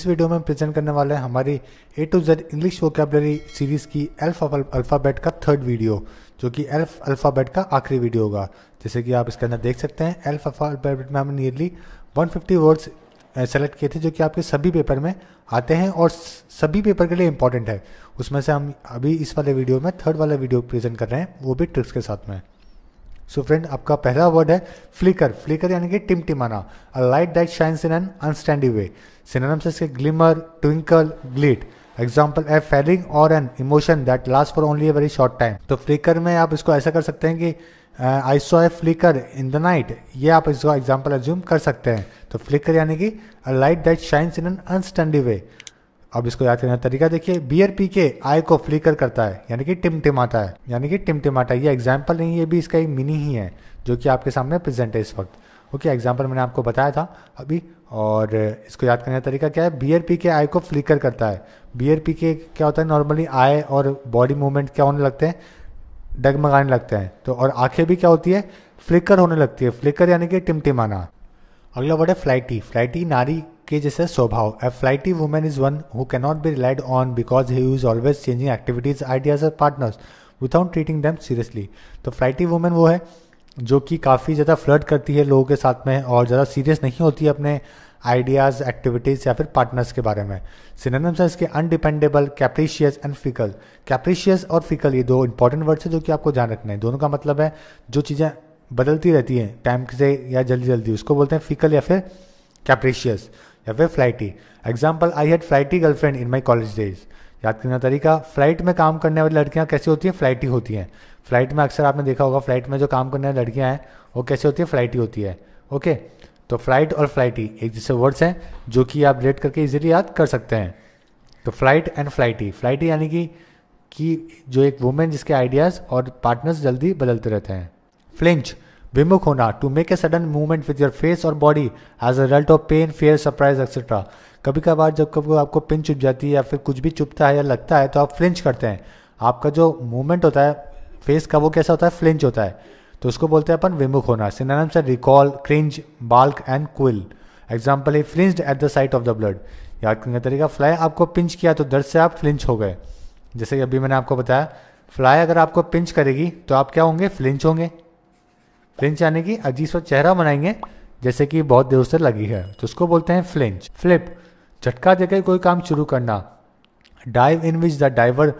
इस वीडियो में प्रेजेंट करने वाले हैं हमारी A to Z English vocabulary series की एल्फ अल्फ़ाबेट का थर्ड वीडियो जो कि एल्फ अल्फ़ाबेट का आखिरी वीडियो होगा जैसे कि आप इसके अंदर देख सकते हैं एल्फ अल्फ़ाबेट में हमने नियरली 150 वर्ड्स सेलेक्ट किए थे जो कि आपके सभी पेपर में आते हैं और सभी पेपर के लिए इंपॉर्टेंट है उसमें से हम अभी इस वाले वीडियो में थर्ड वाला वीडियो प्रेजेंट कर रहे हैं वो भी ट्रिक्स के साथ में सो फ्रेंड आपका पहला वर्ड है फ्लिकर फ्लिकर यानी कि टिमटिमाना a light that shines in an अनस्टैंडिंग वे सिनोनिम्स इसके glimmer twinkle glint example a feeling और an emotion that last for only a very short time तो फ्लिकर में आप इसको ऐसा कर सकते हैं कि I saw a flicker in the night ये आप इसको एग्जाम्पल एज्यूम कर सकते हैं तो फ्लिकर यानी कि a light that shines in an unsteady way अब इसको याद करने का तरीका देखिए बियर पी के आई को फ्लिकर करता है यानी कि टिमटिमाता है यानी कि टिमटिमाता है ये एग्जाम्पल नहीं ये भी इसका एक मिनी ही है जो कि आपके सामने प्रेजेंट है इस वक्त ओके एग्जाम्पल मैंने आपको बताया था अभी और इसको याद करने का तरीका क्या है बियर पी के आई को फ्लिकर करता है बियर पी के क्या होता है नॉर्मली आय और बॉडी मूवमेंट क्या होने लगते हैं डगमगाने लगते हैं तो और आंखें भी क्या होती है फ्लिकर होने लगती है फ्लिकर यानी कि टिमटिमाना अगला वर्ड है फ्लाइटी फ्लाइटी नारी के जैसे स्वभाव a flighty women is one who cannot be relied on because he is always changing activities ideas और partners without treating them seriously तो फ्लाइटी वुमेन वो है जो कि काफ़ी ज़्यादा फ्लर्ट करती है लोगों के साथ में और ज़्यादा सीरियस नहीं होती है अपने आइडियाज़ एक्टिविटीज़ या फिर पार्टनर्स के बारे में सिनेम्स हैं इसके अनडिपेंडेबल कैप्रिशियस एंड फिकल कैप्रिशियस और फिकल ये दो इंपॉर्टेंट वर्ड्स हैं जो कि आपको ध्यान रखना है दोनों का मतलब है जो चीज़ें बदलती रहती है टाइम से या जल्दी जल्दी उसको बोलते हैं फिकल या फिर कैप्रेशियस या फिर flighty example I had flighty girlfriend in my college days याद करना तरीका फ्लाइट में काम करने वाली लड़कियाँ कैसी होती हैं फ्लाइटी होती हैं फ्लाइट में अक्सर आपने देखा होगा फ्लाइट में जो काम करने वाली लड़कियाँ हैं वो कैसी होती हैं फ्लाइटी होती है ओके तो फ्लाइट और फ्लाइटी एक जैसे वर्ड्स हैं जो कि आप रिलेट करके इजीली याद कर सकते हैं तो फ्लाइट एंड फ्लाइटी फ्लाइटी यानी कि कि जो एक वुमेन जिसके आइडियाज़ और पार्टनर्स जल्दी बदलते रहते हैं फ्लिंच विमुख होना to make a sudden movement with your face और body as a result of pain fear surprise etcetera कभी कभार जब कभी आपको पिन चुप जाती है या फिर कुछ भी चुपता है या लगता है तो आप फ्लिंच करते हैं आपका जो मूवमेंट होता है फेस का वो कैसा होता है फ्लिंच होता है तो उसको बोलते हैं अपन विमुख होना सिनानम से recoil cringe balk and quail example he flinch at the sight of the blood याद करने का तरीका फ्लाई आपको पिंच किया तो दर्द से आप फ्लिंच हो गए जैसे कि अभी मैंने आपको बताया फ्लाई अगर आपको पिंच करेगी तो आप क्या होंगे फ्लिंच होंगे फ्लिंच यानी कि अजीब सा चेहरा बनाएंगे जैसे कि बहुत देर से लगी है तो उसको बोलते हैं फ्लिंच फ्लिप झटका देकर कोई काम शुरू करना dive in which the diver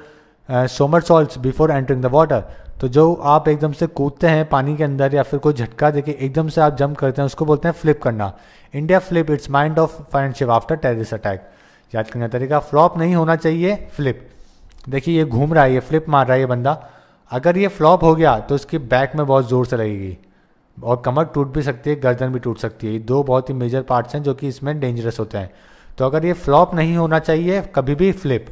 somersault before entering the water तो जो आप एकदम से कूदते हैं पानी के अंदर या फिर कोई झटका देके एकदम से आप जंप करते हैं उसको बोलते हैं फ्लिप करना India flip it's mind of financial after terrorist attack याद करने का तरीका फ्लॉप नहीं होना चाहिए फ्लिप देखिए ये घूम रहा है ये फ्लिप मार रहा है ये बंदा अगर ये फ्लॉप हो गया तो इसकी बैक में बहुत ज़ोर से लगेगी और कमर टूट भी सकती है गर्दन भी टूट सकती है ये दो बहुत ही मेजर पार्ट्स हैं जो कि इसमें डेंजरस होते हैं तो अगर ये फ्लॉप नहीं होना चाहिए कभी भी फ्लिप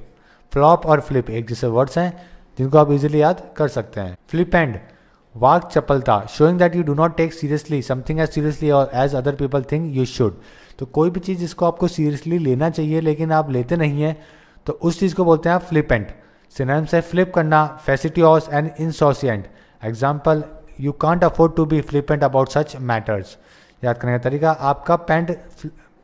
फ्लॉप और फ्लिप एक जैसे वर्ड्स हैं जिनको आप इजीली याद कर सकते हैं फ्लिप एंड वाक चपलता showing that you do not take seriously something as seriously और as other people think you should तो कोई भी चीज़ जिसको आपको सीरियसली लेना चाहिए लेकिन आप लेते नहीं हैं तो उस चीज़ को बोलते हैं आप एंड सिनेम्स से फ्लिप करना ऑस and insouciant example you can't afford to be flippant about such matters याद करने का तरीका आपका पैंट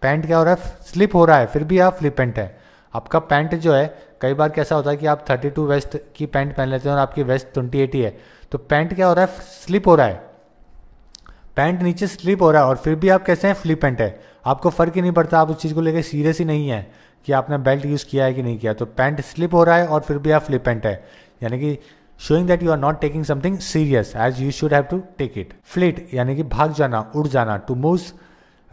पैंट क्या हो रहा है स्लिप हो रहा है फिर भी आप फ्लिपेंट है आपका पैंट जो है कई बार कैसा होता है कि आप 32 वेस्ट की पैंट पहन लेते हैं और आपकी वेस्ट ट्वेंटी एटी है तो पैंट क्या हो रहा है स्लिप हो रहा है पैंट नीचे स्लिप हो रहा है और फिर भी आप कैसे हैं फ्लिपेंट है आपको फ़र्क ही नहीं पड़ता आप उस चीज़ को लेकर सीरियस ही नहीं है कि आपने बेल्ट यूज़ किया है कि नहीं किया तो पैंट स्लिप हो रहा है और फिर भी आप फ्लिपेंट है यानी कि showing that you are not taking something serious as you should have to take it flit यानी कि भाग जाना उड़ जाना to move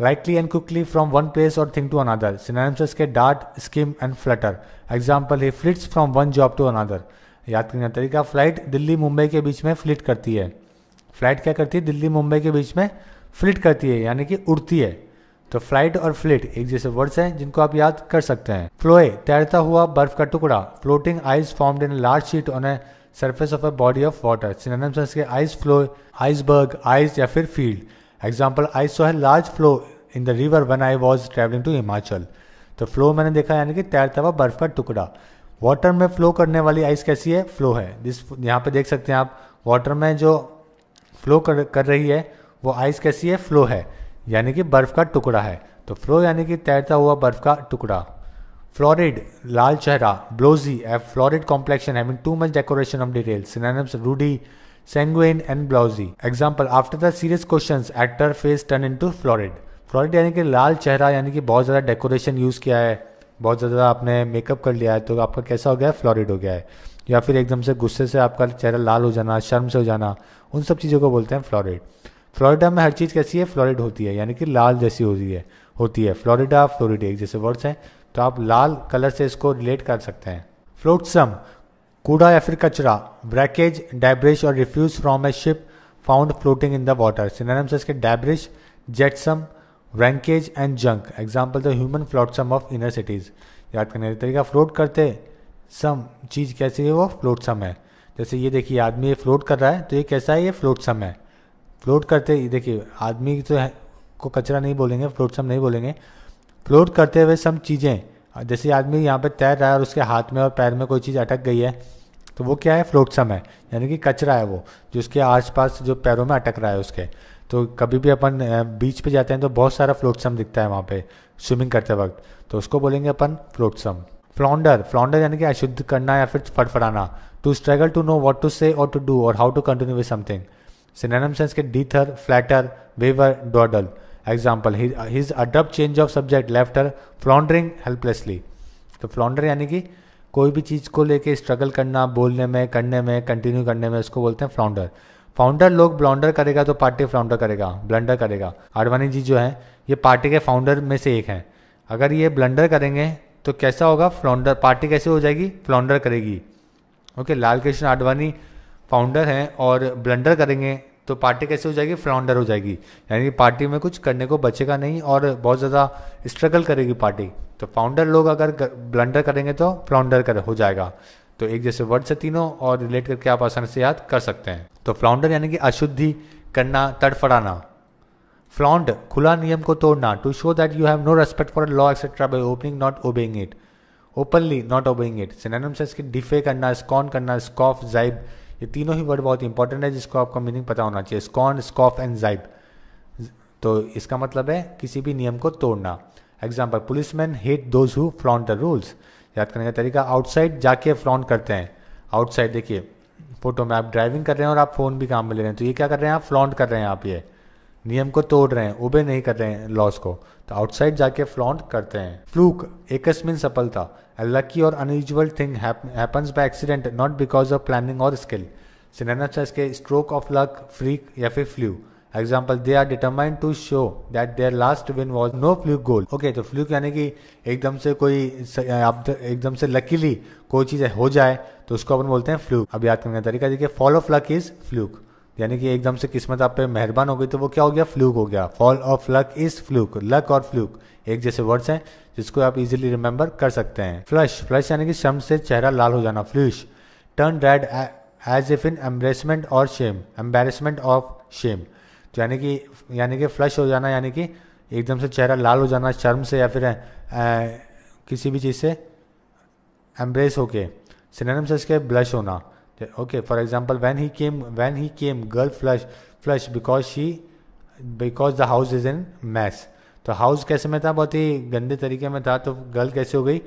rightly and quickly from one place or thing to another synonyms के dart skim and flutter example he flits from one job to another याद करने का तरीका फ्लाइट दिल्ली मुंबई के बीच में फ्लिट करती है फ्लाइट क्या करती है दिल्ली मुंबई के बीच में फ्लिट करती है यानी कि उड़ती है तो फ्लाइट और फ्लिट एक जैसे वर्ड्स हैं जिनको आप याद कर सकते हैं फ्लोए तैरता हुआ बर्फ का टुकड़ा floating ice formed in large sheet on a surface of a body of water synonyms हैं इसके आइस फ्लो आइसबर्ग आइस या फिर फील्ड एग्जाम्पल आइस सो है large flow in the river when I was travelling to Himachal तो flow मैंने देखा यानी कि तैरता हुआ बर्फ का टुकड़ा वाटर में फ्लो करने वाली आइस कैसी है फ्लो है जिस यहाँ पे देख सकते हैं आप वाटर में जो फ्लो कर कर रही है वो आइस कैसी है फ्लो है यानी कि बर्फ़ का टुकड़ा है तो फ्लो यानी कि तैरता हुआ बर्फ़ का टुकड़ा Florid, लाल चेहरा blowsy have florid complexion too much decoration of of detail. Ruddy ruddy, and blowsy example after after question serious face turn into florid florid यानी कि लाल चेहरा यानी कि बहुत ज़्यादा डेकोरेशन यूज़ किया है बहुत ज़्यादा आपने मेकअप कर लिया है तो आपका कैसा हो गया है फ्लोरिड हो गया है या फिर एकदम से गुस्से से आपका चेहरा लाल हो जाना शर्म से हो जाना उन सब चीज़ों को बोलते हैं फ्लोरिड फ्लोरिडा में हर चीज़ कैसी है फ्लोरिड होती है यानी कि लाल जैसी होती है होती है फ्लोरिडा फ्लोरिडे जैसे वर्ड्स हैं तो आप लाल कलर से इसको रिलेट कर सकते हैं फ्लोटसम कूड़ा या फिर कचरा ब्रैकेज डाइब्रिश और refuse from a ship found floating in the water synonyms इसके debris jetsam wreckage and junk example the human flotsam of inner cities याद करने का तरीका फ्लोट करते सम चीज़ कैसी है वो फ्लोट सम है जैसे ये देखिए आदमी ये फ्लोट कर रहा है तो ये कैसा है ये फ्लोट सम है फ्लोट करते देखिए आदमी तो है को कचरा नहीं बोलेंगे फ्लोट सम नहीं बोलेंगे फ्लोट करते हुए सब चीज़ें जैसे आदमी यहाँ पे तैर रहा है और उसके हाथ में और पैर में कोई चीज़ अटक गई है तो वो क्या है फ्लोट सम है यानी कि कचरा है वो जो उसके आसपास जो पैरों में अटक रहा है उसके तो कभी भी अपन बीच पे जाते हैं तो बहुत सारा फ्लोटसम दिखता है वहाँ पे स्विमिंग करते वक्त तो उसको बोलेंगे अपन फ्लोटसम फ्लाउंडर फ्लॉन्डर फ्लॉन्डर यानी कि अशुद्ध करना या फिर फड़फड़ाना to struggle to know what to say और टू डू और how to continue with something synonyms के dither flutter waver dawdle example his अडप change of subject left her floundering helplessly तो फ्लॉन्डर यानी कि कोई भी चीज़ को लेके स्ट्रगल करना बोलने में करने में कंटिन्यू करने में उसको बोलते हैं फ्लाउंडर फाउंडर लोग ब्लॉन्डर करेगा तो पार्टी फ्लाउंडर करेगा ब्लंडर करेगा आडवाणी जी जो हैं ये पार्टी के फाउंडर में से एक हैं अगर ये ब्लंडर करेंगे तो कैसा होगा फ्लाउंडर पार्टी कैसे हो जाएगी फ्लॉन्डर करेगी ओके लाल कृष्ण आडवाणी फाउंडर हैं और ब्लंडर करेंगे तो पार्टी कैसे हो जाएगी फ्लॉन्डर हो जाएगी यानी पार्टी में कुछ करने को बचेगा नहीं और बहुत ज़्यादा स्ट्रगल करेगी पार्टी तो फाउंडर लोग अगर ब्लंडर करेंगे तो फ्लॉन्डर कर हो जाएगा तो एक जैसे वर्ड से तीनों और रिलेट करके आप आसानी से याद कर सकते हैं तो फ्लाउंडर यानी कि अशुद्धि करना तड़फड़ाना फ्लाउंड खुला नियम को तोड़ना to show that you have no respect for law etcetera by opening not obeying it openly not obeying it synonym से इसके डिफे करना स्कॉन करना स्कॉफ जाइब ये तीनों ही वर्ड बहुत इंपॉर्टेंट है जिसको आपका मीनिंग पता होना चाहिए स्कॉन स्कॉफ एंड जाइब तो इसका मतलब है किसी भी नियम को तोड़ना example policeman hate those who flout the rules याद करने का तरीका आउटसाइड जाके फ्लॉन्ट करते हैं आउटसाइड देखिए फोटो में आप ड्राइविंग कर रहे हैं और आप फ़ोन भी काम में ले रहे हैं तो ये क्या कर रहे हैं आप फ्लॉन्ट कर रहे हैं आप ये नियम को तोड़ रहे हैं ओबे नहीं कर रहे हैं लॉस को तो आउटसाइड जाके फ्लॉन्ट करते हैं फ्लूक एकस्मिन सफलता लकी और unusual thing happens by accident not because of planning और स्किल सिनेनाचार्स के स्ट्रोक ऑफ लक फ्रीक या फिर fluke example they are determined to show that their last win was no fluke goal okay तो fluke यानी कि एकदम से कोई आप तो एकदम से लकीली कोई चीज़ हो जाए तो उसको अपन बोलते हैं फ्लूक अब याद करने का तरीका देखिए फॉलो लक इज फ्लूक यानी कि एकदम से किस्मत आप पे मेहरबान हो गई तो वो क्या हो गया फ्लूक हो गया fall of luck is fluke luck और फ्लूक एक जैसे वर्ड्स हैं जिसको आप इजीली रिमेंबर कर सकते हैं फ्लश फ्लश यानी कि शम से चेहरा लाल हो जाना flush turn red as if in embarrassment और शेम एम्बेरसमेंट ऑफ शेम तो यानी कि यानी कि फ्लश हो जाना यानी कि एकदम से चेहरा लाल हो जाना शर्म से या फिर आ, किसी भी चीज़ से एम्ब्रेस होके सिनेम से इसके ब्लश होना okay for example when he came when he came girl flush flush because she because the house is in mess तो हाउस कैसे में था बहुत ही गंदे तरीके में था तो गर्ल कैसे हो गई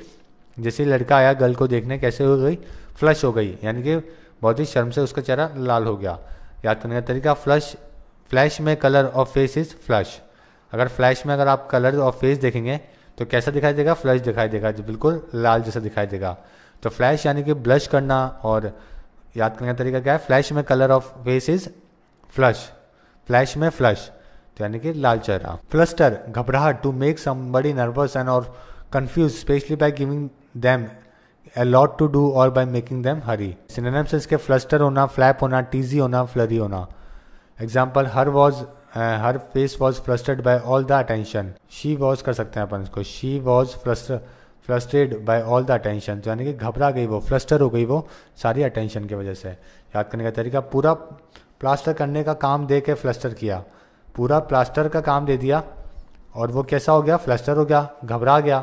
जैसे लड़का आया गर्ल को देखने कैसे हो गई फ्लश हो गई यानी कि बहुत ही शर्म से उसका चेहरा लाल हो गया याद करने का तरीका फ्लश फ्लैश में colour of face is flush अगर फ्लैश में अगर आप कलर ऑफ फेस देखेंगे तो कैसा दिखाई देगा फ्लश दिखाई देगा जो बिल्कुल लाल जैसा दिखाई देगा तो फ्लैश यानी कि ब्लश करना और याद करने का तरीका क्या है फ्लैश में colour of face is flush flash में फ्लश तो यानी कि लाल चेहरा फ्लस्टर हाँ। घबराहट to make somebody nervous and और confuse specially by giving them a lot to do और by making them hurry synonyms इसके फ्लस्टर होना फ्लैप होना टीजी होना फ्लरी होना example her was her face was flustered by all the attention she was कर सकते हैं अपन इसको she was fluster flustered by all the attention तो यानी कि घबरा गई वो फ्लस्टर हो गई वो सारी अटेंशन की वजह से याद करने का तरीका पूरा प्लास्टर करने का काम दे के फ्लस्टर किया पूरा प्लास्टर का काम दे दिया और वो कैसा हो गया फ्लस्टर हो गया घबरा गया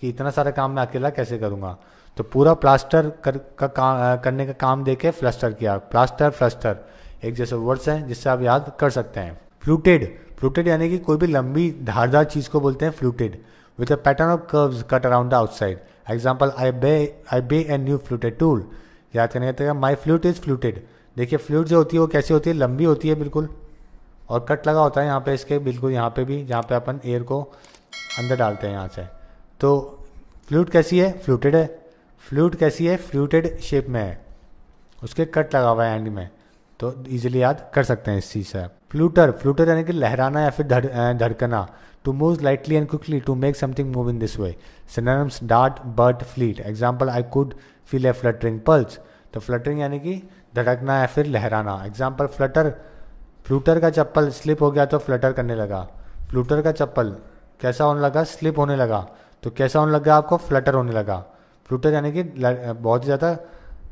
कि इतना सारा काम मैं अकेला कैसे करूँगा तो पूरा प्लास्टर कर का काम करने का काम दे के फ्लस्टर किया प्लास्टर फ्लस्टर एक जैसे वर्ड्स हैं जिससे आप याद कर सकते हैं फ्लूटेड फ्लूटेड यानी कि कोई भी लंबी धारदार चीज़ को बोलते हैं fluted with a pattern of curves cut around the outside. Example, I buy I buy a new fluted tool. याद करने कहते हैं माई फ्लूट इज़ फ्लूटेड देखिए फ्लूट जो होती है वो कैसी होती है लंबी होती है बिल्कुल और कट लगा होता है यहाँ पे इसके बिल्कुल यहाँ पे भी जहाँ पे अपन एयर को अंदर डालते हैं यहाँ से तो फ्लूट कैसी है फ्लूटेड है फ्लूट कैसी है फ्लूटेड शेप में है उसके कट लगा हुआ है एंड में तो इजीली याद कर सकते हैं इस चीज़ से फ्लूटर फ्लूटर यानी कि लहराना या फिर धड़कना to move lightly and quickly to make something move in this way synonyms dart बर्ट fleet example I could feel a fluttering pulse तो फ्लटरिंग यानी कि धड़कना या फिर लहराना एग्जाम्पल फ्लटर फ्लूटर का चप्पल स्लिप हो गया तो फ्लटर करने लगा फ्लूटर का चप्पल कैसा होने लगा स्लिप होने लगा तो कैसा होने लगा आपको फ्लटर होने लगा फ्लूटर यानी कि बहुत ज़्यादा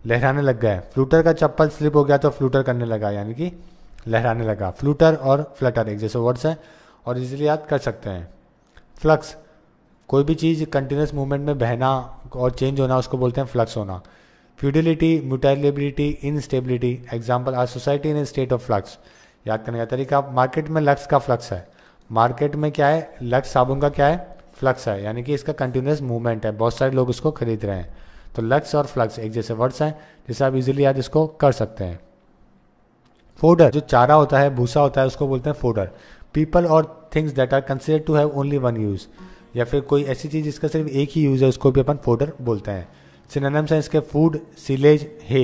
लहराने लग गए फ्लूटर का चप्पल स्लिप हो गया तो फ्लूटर करने लगा यानी कि लहराने लगा फ्लूटर और फ्लटर एक जैसे वर्ड्स हैं और इजीली याद कर सकते हैं फ्लक्स कोई भी चीज़ कंटिन्यूस मूवमेंट में बहना और चेंज होना उसको बोलते हैं फ्लक्स होना fluidity mutability instability example our society in state of flux याद करने का तरीका मार्केट में लक्स का फ्लक्स है मार्केट में क्या है लक्स साबुन का क्या है फ्लक्स है यानी कि इसका कंटिन्यूस मूवमेंट है बहुत सारे लोग उसको खरीद रहे हैं तो लक्स और फ्लक्स एक जैसे वर्ड्स हैं जिसे आप इजीली याद इसको कर सकते हैं फोडर जो चारा होता है भूसा होता है उसको बोलते हैं fodder people or things that are consider to have only one use या फिर कोई ऐसी चीज़ जिसका सिर्फ एक ही यूज़ है उसको भी अपन फोडर बोलते हैं सिनेनम्स हैं इसके food silage hay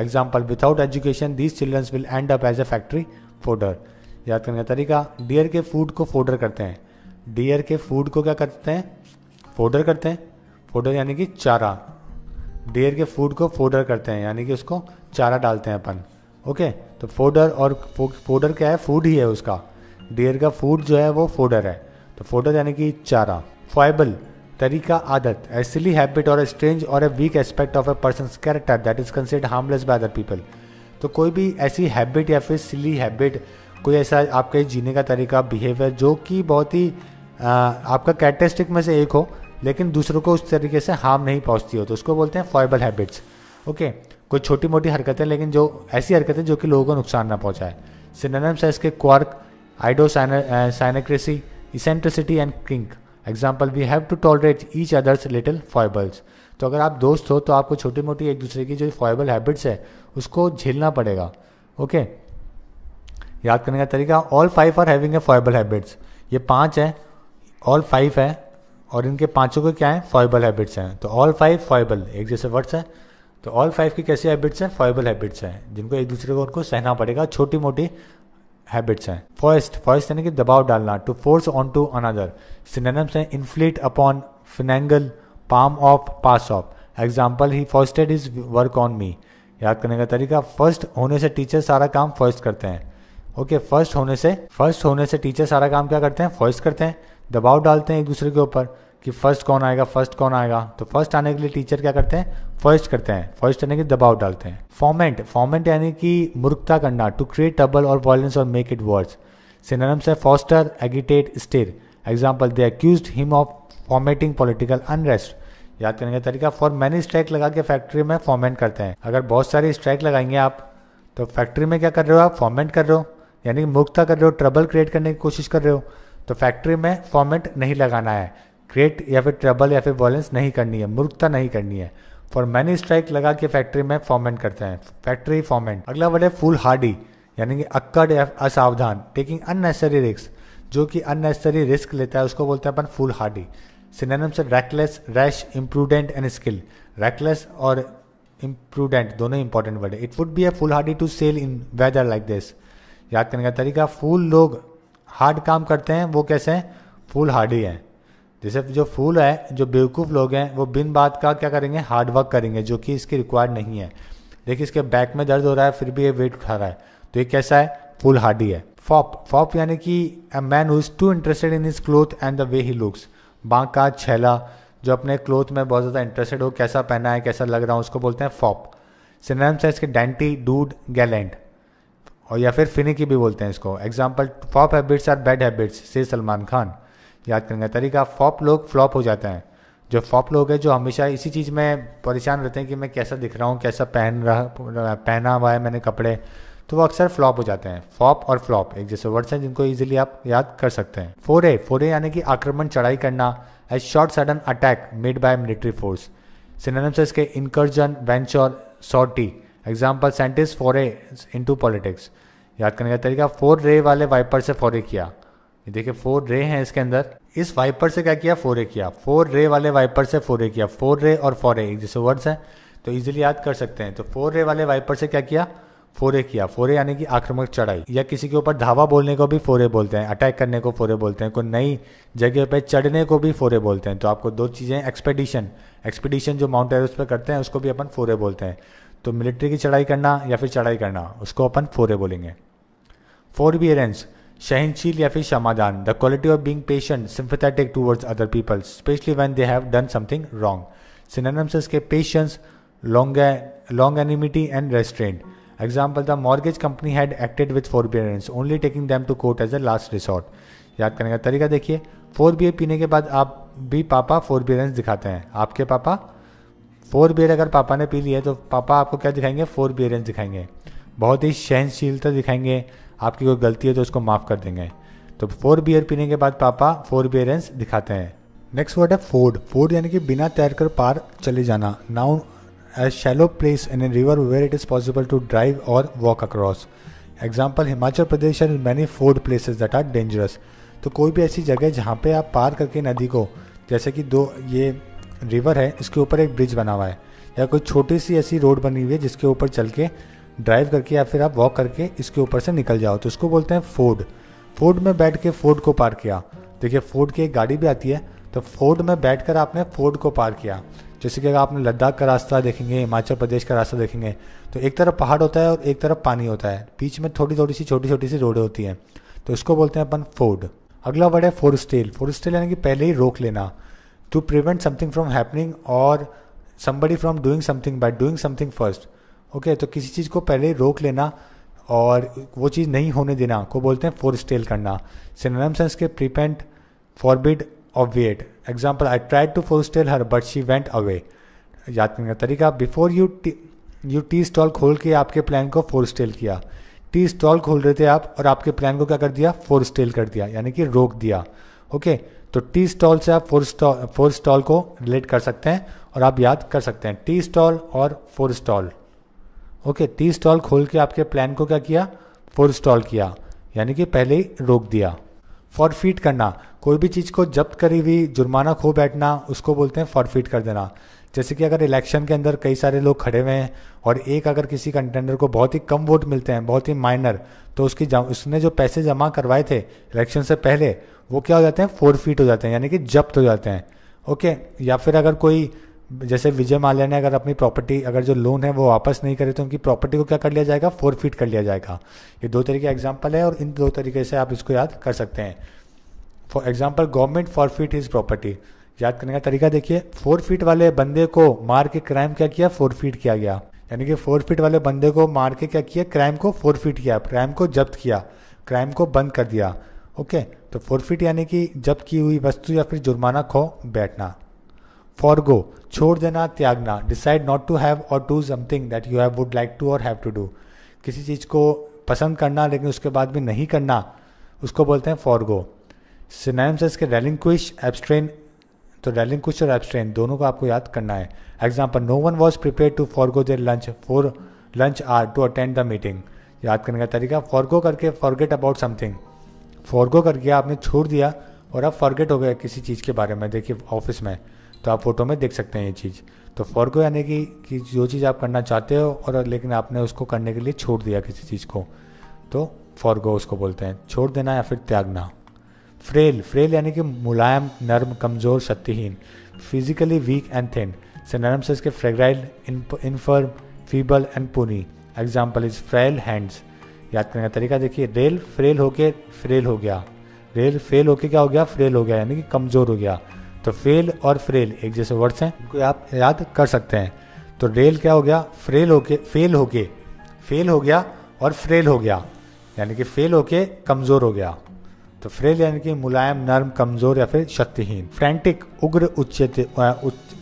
example without education these childrens will end up as a factory fodder याद करने का तरीका डियर के फूड को फोडर करते हैं डियर के फूड को क्या करते हैं फोडर करते हैं फोडर यानी कि चारा डेयर के फूड को फोडर करते हैं यानी कि उसको चारा डालते हैं अपन ओके तो फोडर और फोडर क्या है फूड ही है उसका डेयर का फूड जो है वो फोडर है तो फोडर यानी कि चारा फाइबल तरीका आदत ए सिली हैबिट और a strange or a weak aspect of a person character that is considered harmless by other people तो कोई भी ऐसी हैबिट या फिर सिली हैबिट कोई ऐसा आपके जीने का तरीका बिहेवियर जो कि बहुत ही आ, आपका कैरेक्टरिस्टिक में से एक हो लेकिन दूसरों को उस तरीके से हार्म नहीं पहुँचती हो तो उसको बोलते हैं फॉयबल हैबिट्स ओके कोई छोटी मोटी हरकतें लेकिन जो ऐसी हरकतें जो कि लोगों को नुकसान ना पहुँचाए सिनेम्स है इसके quirk idiosyncrasy eccentricity and kink example we have to tolerate each others little foibles तो अगर आप दोस्त हो तो आपको छोटी मोटी एक दूसरे की जो फॉयबल हैबिट्स है उसको झेलना पड़ेगा ओके okay? याद करने का तरीका all five are having a foible habits ये पाँच है ऑल फाइव है और इनके पांचों के क्या है फॉइबल हैबिट्स हैं तो ऑल फाइव फॉइबल एक जैसे वर्ड्स हैं तो ऑल फाइव की कैसी हैबिट्स हैं फॉइबल हैबिट्स हैं जिनको एक दूसरे को उनको सहना पड़ेगा छोटी मोटी हैबिट्स हैं फॉइस्ट फॉइस्ट यानी कि दबाव डालना to force on to another synonyms हैं inflict upon finagle palm off pass off example he foisted his work on me याद करने का तरीका फर्स्ट होने से टीचर सारा काम फर्स्ट करते हैं ओके okay, फर्स्ट होने से फर्स्ट होने से टीचर सारा काम क्या करते हैं फर्स्ट करते हैं दबाव डालते हैं एक दूसरे के ऊपर कि फर्स्ट कौन आएगा फर्स्ट कौन आएगा तो फर्स्ट आने के लिए टीचर क्या करते हैं फर्स्ट करते हैं फर्स्ट आने के दबाव डालते हैं फॉर्मेंट फॉर्मेंट यानी कि मूर्खता करना to create trouble or violence or make it worse synonyms है foster agitate stir example they accuse him of fomenting political unrest याद करने का तरीका फॉर मैनी स्ट्राइक लगा के फैक्ट्री में फॉर्मेंट करते हैं अगर बहुत सारी स्ट्राइक लगाएंगे आप तो फैक्ट्री में क्या कर रहे हो आप फॉर्मेंट कर रहे हो यानी कि मुक्ता कर रहे हो ट्रबल क्रिएट करने की कोशिश कर रहे हो तो फैक्ट्री में फॉर्मेट नहीं लगाना है क्रिएट या फिर ट्रबल या फिर बॉलेंस नहीं करनी है मूर्खता नहीं करनी है फॉर मैनी स्ट्राइक लगा के फैक्ट्री में फॉर्मेंट करते हैं फैक्ट्री फॉर्मेंट अगला वर्ड है फुल हार्डी यानी कि अक्कड़ या असावधान टेकिंग अननेसेसरी रिस्क जो कि अननेसेसरी रिस्क लेता है उसको बोलते हैं अपन फुल हार्डी सिनेम से reckless rash imprudent and skill reckless और इम्प्रूडेंट दोनों इंपॉर्टेंट वर्ड है it would be a foolhardy to sail in weather like this याद करने का तरीका फूल लोग हार्ड काम करते हैं वो कैसे हैं फूल हार्डी हैं जैसे जो फूल है जो बेवकूफ़ लोग हैं वो बिन बात का क्या करेंगे हार्ड वर्क करेंगे जो कि इसकी रिक्वायर्ड नहीं है देखिए इसके बैक में दर्द हो रहा है फिर भी ये वेट उठा रहा है तो ये कैसा है फूल हार्डी है फॉप फॉप यानी कि a man who is too interested in his cloth and the way he looks बांका छैला जो अपने क्लोथ में बहुत ज़्यादा इंटरेस्टेड हो कैसा पहना है कैसा लग रहा है उसको बोलते हैं फॉप सिनेम्स है इसके डेंटी डूड गैलेंट और या फिर फिनिकी भी बोलते हैं इसको example fop habits are bad habits से सलमान खान याद करने का तरीका फॉप लोग फ्लॉप हो जाते हैं जो फॉप लोग हैं जो हमेशा इसी चीज़ में परेशान रहते हैं कि मैं कैसा दिख रहा हूँ कैसा पहन रहा पहना हुआ है मैंने कपड़े तो वो अक्सर फ्लॉप हो जाते हैं फॉप और फ्लॉप एक जैसे वर्ड्स हैं जिनको इजीली आप याद कर सकते हैं फोरे फोरे यानी कि आक्रमण चढ़ाई करना a short sudden attack made by military force synonym से इसके incursion venture sortie example scientist foray to politics याद करने का तरीका फोर रे वाले वाइपर से फॉरे किया ये देखिए फोर रे हैं इसके अंदर इस वाइपर से क्या किया फोरे किया फोर रे वाले वाइपर से फोरे किया फोर रे और फॉरे एक जैसे वर्ड्स हैं तो इजीली याद कर सकते हैं तो फोर रे वाले वाइपर से क्या किया फोरे किया फोरे यानी कि आक्रमक चढ़ाई या किसी के ऊपर धावा बोलने को भी फोरे बोलते हैं अटैक करने को फोरे बोलते हैं कोई नई जगह पर चढ़ने को भी फोरे बोलते हैं तो आपको दो चीज़ें एक्सपेडिशन एक्सपेडिशन जो माउंट एवरेस्ट पर करते हैं उसको भी अपन फोरे बोलते हैं तो मिलिट्री की चढ़ाई करना या फिर चढ़ाई करना उसको अपन फोरे बोलेंगे फोर बी एरेंस सहनशील या फिर समाधान the quality of being patient sympathetic towards other people specially when they have done something wrong synonyms के patience long longanimity and restraint example the mortgage company had acted with forbearance only taking them to court as a last resort याद करने का तरीका देखिए four beer पीने के बाद आप भी पापा फोर बियरेंस e दिखाते हैं आपके पापा फोर बियर अगर पापा ने पी लिया तो पापा आपको क्या दिखाएंगे फोर बियरेंस दिखाएंगे बहुत ही सहनशीलता दिखाएंगे आपकी कोई गलती है तो उसको माफ़ कर देंगे तो फोर बियर पीने के बाद पापा फोर बियरेंस दिखाते हैं नेक्स्ट वर्ड है फोर्ड फोर्ड यानी कि बिना तैर कर पार चले जाना now a shallow place in a river where it is possible to drive or walk across example Himachal Pradesh and many ford places that are dangerous तो कोई भी ऐसी जगह जहाँ पे आप पार करके नदी को जैसे कि दो ये रिवर है इसके ऊपर एक ब्रिज बना हुआ है या कोई छोटी सी ऐसी रोड बनी हुई है जिसके ऊपर चल के ड्राइव करके या फिर आप वॉक करके इसके ऊपर से निकल जाओ तो इसको बोलते हैं फोर्ड फोर्ड में बैठ के फोर्ड को पार किया देखिए फोर्ड की एक गाड़ी भी आती है तो फोर्ड में बैठ कर आपने फोर्ड को पार किया जैसे कि अगर आपने लद्दाख का रास्ता देखेंगे हिमाचल प्रदेश का रास्ता देखेंगे तो एक तरफ पहाड़ होता है और एक तरफ पानी होता है बीच में थोड़ी थोड़ी सी छोटी छोटी सी रोडें होती हैं तो इसको बोलते हैं अपन फोर्ड अगला वर्ड है फोर स्टेल फोर स्टेल यानी कि पहले ही रोक लेना to prevent something from happening or somebody from doing something by doing something first okay तो किसी चीज़ को पहले रोक लेना और वो चीज़ नहीं होने देना को बोलते हैं फोर स्टेल करना सिनेम सेंस के prevent forbid obviate example I try to forestall her but she went away याद करने का तरीका before you you tea stall खोल के आपके प्लान को फोर स्टेल किया टी स्टॉल खोल रहे थे आप और आपके प्लान को क्या कर दिया फोर स्टेल कर दिया यानी कि रोक दिया ओके तो टी स्टॉल से आप फोर स्टॉल फोर स्टॉल को रिलेट कर सकते हैं और आप याद कर सकते हैं टी स्टॉल और forestall okay tea stall खोल के आपके प्लान को क्या किया फोर स्टॉल किया यानी कि पहले ही रोक दिया फॉरफीट करना कोई भी चीज़ को जब्त करी हुई जुर्माना खो बैठना उसको बोलते हैं फॉरफीट कर देना जैसे कि अगर इलेक्शन के अंदर कई सारे लोग खड़े हुए हैं और एक अगर किसी कंटेंडर को बहुत ही कम वोट मिलते हैं बहुत ही माइनर तो उसकी उसने जो पैसे जमा करवाए थे इलेक्शन से पहले वो क्या हो जाते हैं फोर फीट हो जाते हैं यानी कि जब्त हो जाते हैं ओके या फिर अगर कोई जैसे विजय माल्या ने अगर अपनी प्रॉपर्टी अगर जो लोन है वो वापस नहीं करे तो उनकी प्रॉपर्टी को क्या कर लिया जाएगा फोर फीट कर लिया जाएगा ये दो तरीके एग्जाम्पल है और इन दो तरीके से आप इसको याद कर सकते हैं for example government forfeit his property याद करने का तरीका देखिए फोर फीट वाले बंदे को मार के क्राइम क्या किया फोर फीट किया गया यानी कि फोर फीट वाले बंदे को मार के क्या किया क्राइम को फोर फीट किया क्राइम को जब्त किया क्राइम को बंद कर दिया ओके तो फोरफिट यानी कि जब्त की हुई वस्तु या फिर जुर्माना खो बैठना फॉरगो छोड़ देना त्यागना decide not to have or do something that you have would like to or have to do किसी चीज़ को पसंद करना लेकिन उसके बाद भी नहीं करना उसको बोलते हैं फॉरगो सिनेम्स के इसके रेलिंक्विश एबस्ट्रेन तो रेलिंक्विश और एबस्ट्रेन दोनों को आपको याद करना है example no one was prepare to forgo their lunch for lunch or to attend the meeting याद करने का तरीका फॉरगो करके फॉरगेट अबाउट समथिंग फॉरगो कर गया आपने छोड़ दिया और आप फॉरगेट हो गया किसी चीज़ के बारे में देखिए ऑफिस में तो आप फोटो में देख सकते हैं ये चीज़ तो फॉरगो यानी कि कि जो चीज़ आप करना चाहते हो और लेकिन आपने उसको करने के लिए छोड़ दिया किसी चीज़ को तो फॉरगो उसको बोलते हैं छोड़ देना या फिर त्यागना फ्रेल फ्रेल यानी कि मुलायम नर्म कमज़ोर शक्तिहीन फिजिकली वीक एंड थिन नर्म से इसके fragile infirm feeble and puny example is frail hands याद करने का तरीका देखिए रेल फ्रेल होके फ्रेल हो गया रेल फेल होके क्या हो गया फ्रेल हो गया यानी कि कमज़ोर हो गया तो फेल और फ्रेल एक जैसे वर्ड्स हैं इनको आप याद कर सकते हैं तो रेल क्या हो गया फ्रेल होके फेल होके फेल हो गया और फ्रेल हो गया यानी कि फेल होके कमज़ोर हो गया तो फ्रेल यानी कि मुलायम नर्म कमज़ोर या फिर शक्तिहीन फ्रेंटिक उग्र उच्चित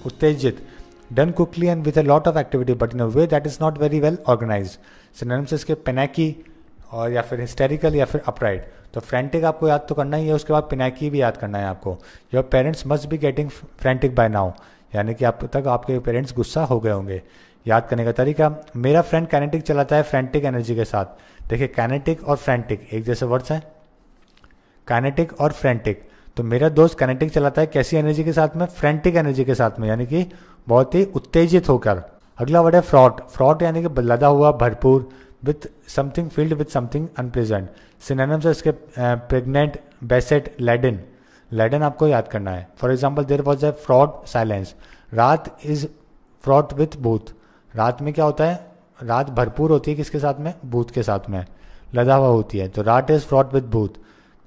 उत्तेजित done quickly and with a lot of activity but in a way that is not very well organize synonyms इसके पेनाकी और या फिर हिस्टेरिकल या फिर अपराइट तो फ्रेंटिक आपको याद तो करना ही है उसके बाद पिनाकी भी याद करना है आपको your parents must be getting frantic by now यानी कि आप तक आपके पेरेंट्स गुस्सा हो गए होंगे याद करने का तरीका मेरा फ्रेंड कैनेटिक चलाता है फ्रेंटिक एनर्जी के साथ देखिए कैनेटिक और फ्रेंटिक एक जैसे वर्ड्स हैं कैनेटिक और फ्रेंटिक तो मेरा दोस्त कैनेटिक चलाता है कैसी एनर्जी के साथ में फ्रेंटिक एनर्जी के साथ में यानी कि बहुत ही उत्तेजित होकर अगला वर्ड है फ्रॉड फ्रॉड यानी कि लदा हुआ भरपूर with something filled with something unpleasant सिनेनम्स है इसके प्रेग्नेंट बेसेट लेडन लेडन आपको याद करना है for example there was a fraught silence रात इज फ्रॉड विथ भूत रात में क्या होता है रात भरपूर होती है किसके साथ में भूत के साथ में लदा हुआ होती है तो रात इज फ्रॉड विथ भूत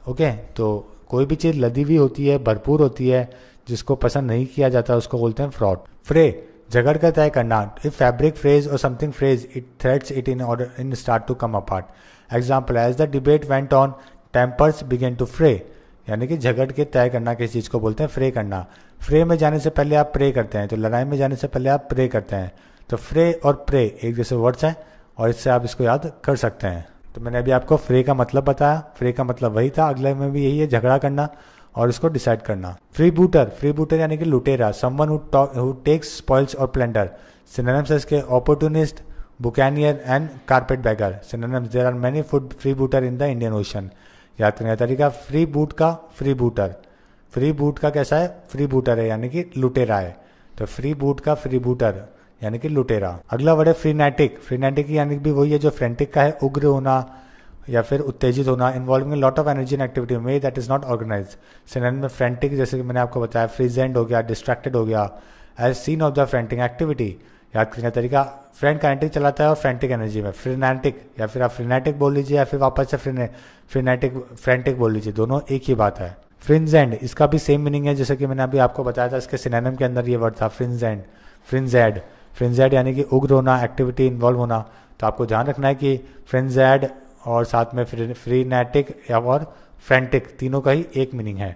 ओके तो कोई भी चीज़ लदी हुई होती है भरपूर होती है जिसको पसंद नहीं किया जाता उसको बोलते हैं फ्रॉड फ्रे झगड़ कर तय करना if fabric frays or something frays it threads it in order in start to come apart example as the debate went on tempers began to fray यानी कि झगड़ के तय करना किस चीज़ को बोलते हैं फ्रे करना फ्रे में जाने से पहले आप प्रे करते हैं तो लड़ाई में जाने से पहले आप प्रे करते हैं तो फ्रे और प्रे एक जैसे वर्ड्स हैं और इससे आप इसको याद कर सकते हैं तो मैंने अभी आपको फ्रे का मतलब बताया फ्रे का मतलब वही था अगले में भी यही है झगड़ा करना और इसको डिसाइड करना फ्री बूटर फ्री बूटर यानी कि लुटेरा someone who takes spoils or plunder synonyms इसके opportunist buccaneer and carpetbagger synonyms there are many food free booter in the Indian ocean याद करने का तरीका फ्री बूट का फ्री बूटर फ्री बूट का कैसा है फ्री बूटर है यानी कि लुटेरा है तो फ्री बूट का फ्री बूटर यानी कि लुटेरा अगला वर्ड है फ्रीनेटिक फ्रीनेटिक यानी भी वही है जो फ्रेंटिक का है उग्र होना या फिर उत्तेजित होना involving lot of energy in activity मे that is not organize synonym में फ्रेंटिक जैसे कि मैंने आपको बताया फ्रीजेंड हो गया डिस्ट्रैक्टेड हो गया as seen of the frantic activity याद करने का तरीका फ्रेंड काइनेटिक चलाता है और फ्रेंटिक एनर्जी में फ्रीनेटिक या फिर आप फ्रीनेटिक बोल लीजिए या फिर वापस से फ्रीनेटिक फ्रेंटिक बोल लीजिए दोनों एक ही बात है फ्रिंज एंड इसका भी सेम मीनिंग है जैसे कि मैंने अभी आपको बताया था इसके सिनेम के अंदर ये वर्ड था frenzy and frenzied frenzied यानी कि उग्र होना एक्टिविटी इन्वॉल्व होना तो आपको ध्यान रखना है कि फ्रिंज एड और साथ में फ्री फ्रीनेटिक और फ्रेंटिक तीनों का ही एक मीनिंग है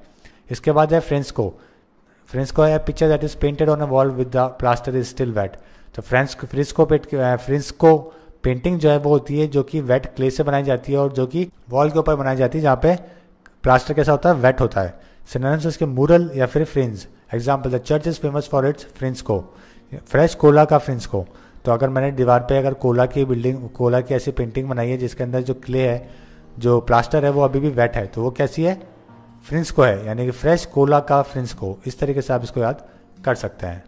इसके बाद है फ्रेंसको फ्रेंसको है picture that is painted on a wall with the plaster is still wet तो फ्रेंस फ्रिस्को फ्रिस्को पेंटिंग जो है वो होती है जो कि वेट क्ले से बनाई जाती है और जो कि वॉल के ऊपर बनाई जाती है जहाँ पे प्लास्टर कैसा होता है वेट होता है सिनेम्स इसके मूरल या फिर फ्रिंज example the church is famous for its fresco fresh cola का फ्रिंस्को तो अगर मैंने दीवार पे अगर कोला की बिल्डिंग कोला की ऐसी पेंटिंग बनाई है जिसके अंदर जो क्ले है जो प्लास्टर है वो अभी भी वेट है तो वो कैसी है को है यानी कि फ्रेश कोला का को इस तरीके से आप इसको याद कर सकते हैं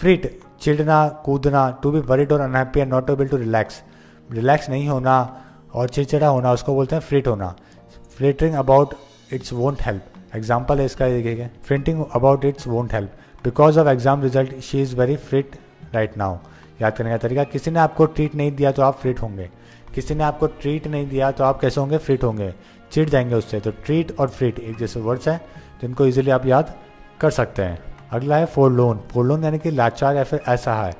फ्रिट चिड़ना कूदना to be worried or unhappy and not able to relax relax नहीं होना और चिड़चिड़ा होना उसको बोलते हैं फ्रिट होना fretting about it's won't help example है इसका देखिए fretting about it's won't help because of exam result she is very fret right now याद करने का तरीका किसी ने आपको ट्रीट नहीं दिया तो आप फ्रिट होंगे किसी ने आपको ट्रीट नहीं दिया तो आप कैसे होंगे फ्रिट होंगे चिट जाएंगे उससे तो ट्रीट और फ्रिट एक जैसे वर्ड्स हैं जिनको इजीली आप याद कर सकते हैं अगला है फोर लोन फोर लोन यानी कि लाचार या फिर ऐसा है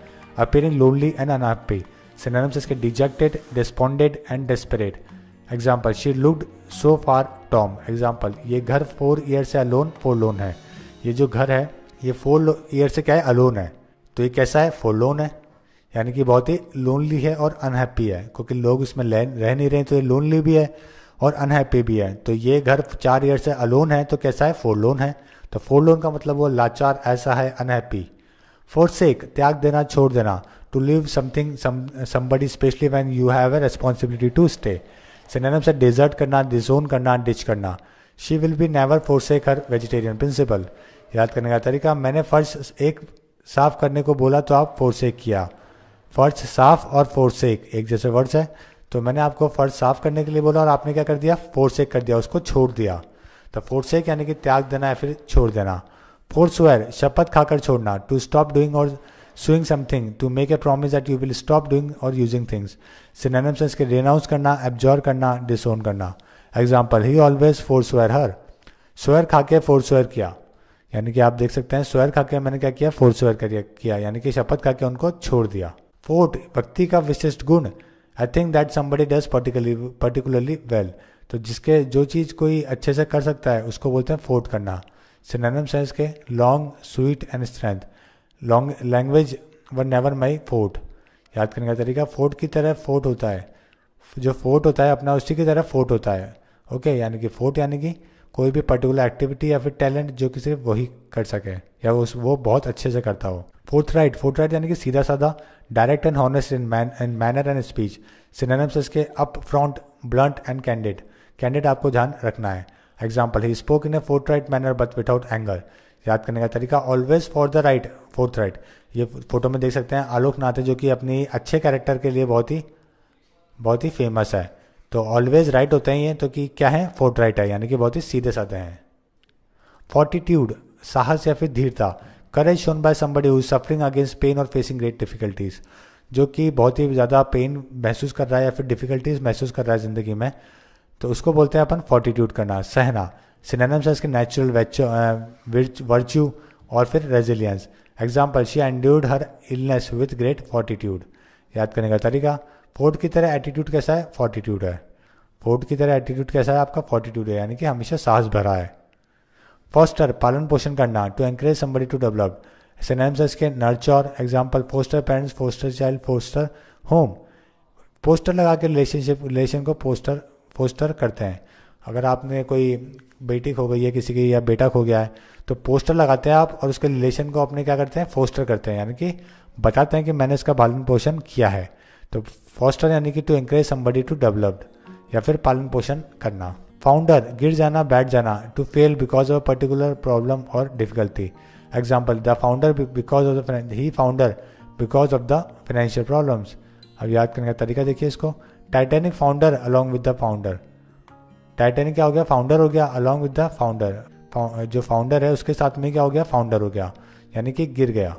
appearing lonely and unhappy synonyms इसके dejected despondent and desperate example she looked so forlorn example ये घर फोर ईयर से अलोन फोर लोन है ये जो घर है ये फोर ईयर से क्या है अलोन है तो ये कैसा है फोलोन है यानी कि बहुत ही लोनली है और अनहैप्पी है क्योंकि लोग इसमें रह नहीं रहे तो ये लोनली भी है और अनहैप्पी भी है तो ये घर चार ईयर से अलोन है तो कैसा है फोर लोन है तो फोर लोन का मतलब वो लाचार ऐसा है अनहैप्पी फोर सेक त्याग देना छोड़ देना to leave something somebody specially when you have a responsibility to stay synonym से डिजर्ट करना डिजोन करना डिच करना she will be never forsake her vegetarian principle याद करने का तरीका मैंने फर्स्ट एक साफ करने को बोला तो आप फोरसेक किया फर्श साफ और फोरसेक एक जैसे वर्ड्स है तो मैंने आपको फर्श साफ करने के लिए बोला और आपने क्या कर दिया फोरसेक कर दिया उसको छोड़ दिया तो फोरसेक यानी कि त्याग देना या फिर छोड़ देना फोर्स वेयर शपथ खाकर छोड़ना to stop doing or using something to make a promise that you will stop doing or using things synonym से इसके रेनाउंस करना एब्जॉर्व करना डिसोन करना example he always forswear her swear खा के फोर्स वेयर किया यानी कि आप देख सकते हैं स्वेयर खा के मैंने क्या किया फोर स्वेयर कर किया यानी कि शपथ खा के उनको छोड़ दिया फोर्थ भक्ति का विशिष्ट गुण I think that somebody does particularly particularly well तो जिसके जो चीज़ कोई अच्छे से कर सकता है उसको बोलते हैं फोर्ट करना सिनेम सेंस के long suit and strength long language one never my forte याद करने का तरीका फोर्ट की तरह फोर्ट होता है जो फोर्ट होता है अपना उसी की तरह फोर्ट होता है ओके यानी कि फोर्ट यानी कि कोई भी पर्टिकुलर एक्टिविटी या फिर टैलेंट जो कि सिर्फ वही कर सके या उस वो बहुत अच्छे से करता हो फोर्थ राइट फोर्थ राइट यानी कि सीधा साधा direct and honest in man manner and speech synonyms इसके upfront blunt and candid candid आपको ध्यान रखना है example he spoke in a forthright manner but without anger याद करने का तरीका always for the right forthright ये फोटो में देख सकते हैं आलोक नाथ जो कि अपनी अच्छे कैरेक्टर के लिए बहुत ही बहुत ही फेमस है तो ऑलवेज राइट होते हैं ये तो कि क्या है फोर्ट राइट है यानी कि बहुत ही सीधे साधे हैं फोर्टीट्यूड साहस या फिर धीरता courage shown by somebody who suffering against pain or facing great difficulties जो कि बहुत ही ज़्यादा पेन महसूस कर रहा है या फिर डिफिकल्टीज महसूस कर रहा है ज़िंदगी में तो उसको बोलते हैं अपन फोर्टीट्यूड करना सहना सिनेम्स है इसके नेचुरल वर्च्यू और फिर resilience example she and her illness with great fortitude याद करने का तरीका फोर्थ की तरह एटीट्यूड कैसा है फोर्टीट्यूड है फोर्थ की तरह एटीट्यूड कैसा है आपका फोर्टीट्यूड है यानी कि हमेशा साहस भरा है पोस्टर पालन पोषण करना to encourage somebody to develop के इसके nurture example foster parents foster child foster home poster लगा के रिलेशनशिप रिलेशन को पोस्टर पोस्टर करते हैं अगर आपने कोई बेटी खो गई है किसी की या बेटा खो गया है तो पोस्टर लगाते हैं आप और उसके रिलेशन को अपने क्या करते हैं फोस्टर करते हैं यानी कि बताते हैं कि मैंने इसका पालन पोषण किया है तो फॉस्टर यानी कि to encourage somebody to developed या फिर पालन पोषण करना फाउंडर गिर जाना बैठ जाना to fail because of particular problem और difficulty example the founder because of the he founder because of the financial problems अब याद करने का तरीका देखिए इसको Titanic founder along with the founder Titanic क्या हो गया फाउंडर हो गया अलॉन्ग विद द फाउंडर जो फाउंडर है उसके साथ में क्या हो गया फाउंडर हो गया यानी कि गिर गया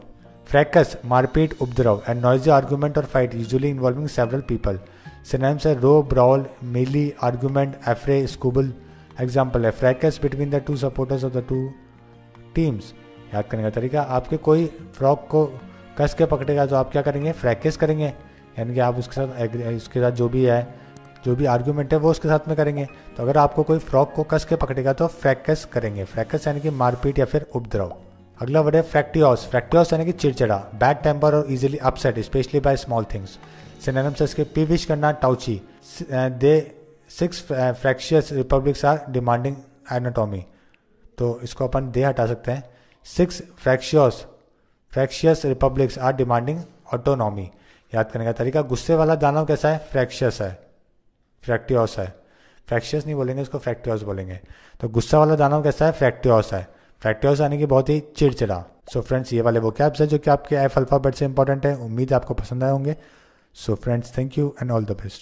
फ्रैकस मारपीट उपद्रव एंड नॉइजी आर्गूमेंट और fight usually involving several people synonyms से row brawl melee argument affray squabble example है fracas between the two supporters of the two teams याद करने का तरीका आपके कोई फ्रॉक को कस के पकड़ेगा तो आप क्या करेंगे फ्रैकस करेंगे यानी कि आप उसके साथ एग्री उसके साथ जो भी है जो भी आर्ग्यूमेंट है वो उसके साथ में करेंगे तो अगर आपको कोई फ्रॉक को कस के पकड़ेगा तो फ्रैकस करेंगे फ्रैकस यानी कि मारपीट या फिर उपद्रव अगला वर्ड है फ्रैक्टियोस फ्रैक्टियोस यानी कि चिड़चिड़ा बैड टेम्पर और easily upset especially by small things से इसके विश करना touchy the six fractious republics are demanding autonomy तो इसको अपन दे हटा सकते हैं six fractious fractious republics are demanding autonomy याद करने का तरीका गुस्से वाला दानव कैसा है फ्रैक्शियस है फ्रैक्टियोस है फ्रैक्शियस नहीं बोलेंगे उसको फ्रैक्टियोस बोलेंगे तो गुस्सा वाला दानव कैसा है फ्रैक्टियोस है फैक्टर्स आने की बहुत ही चिड़चिड़ा सो फ्रेंड्स ये वाले वो कैप्स हैं जो कि आपके एफ अल्फ़ाबेट से इंपॉर्टेंट है उम्मीद आपको पसंद आए होंगे so friends thank you and all the best